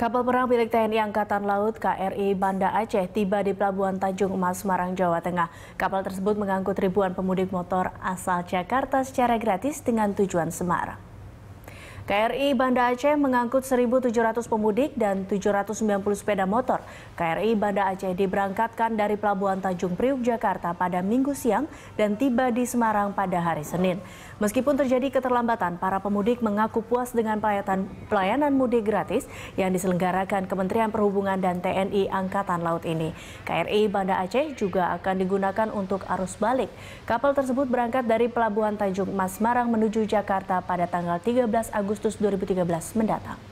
Kapal perang milik TNI Angkatan Laut KRI Banda Aceh tiba di Pelabuhan Tanjung Emas, Semarang, Jawa Tengah. Kapal tersebut mengangkut ribuan pemudik motor asal Jakarta secara gratis dengan tujuan Semarang. KRI Banda Aceh mengangkut 1.700 pemudik dan 790 sepeda motor. KRI Banda Aceh diberangkatkan dari Pelabuhan Tanjung Priuk, Jakarta pada minggu siang dan tiba di Semarang pada hari Senin. Meskipun terjadi keterlambatan, para pemudik mengaku puas dengan pelayanan, mudik gratis yang diselenggarakan Kementerian Perhubungan dan TNI Angkatan Laut ini. KRI Banda Aceh juga akan digunakan untuk arus balik. Kapal tersebut berangkat dari Pelabuhan Tanjung Mas Semarang menuju Jakarta pada tanggal 13 Agustus Agustus 2013 mendatang.